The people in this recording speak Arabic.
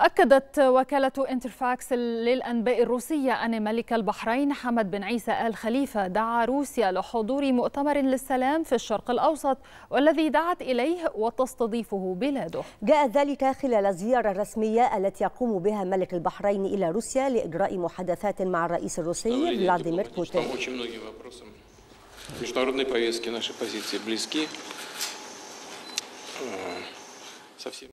أكدت وكالة انترفاكس للأنباء الروسية أن ملك البحرين حمد بن عيسى آل خليفة دعا روسيا لحضور مؤتمر للسلام في الشرق الأوسط والذي دعت إليه وتستضيفه بلاده جاء ذلك خلال زيارة رسمية التي يقوم بها ملك البحرين إلى روسيا لإجراء محادثات مع الرئيس الروسي فلاديمير بوتين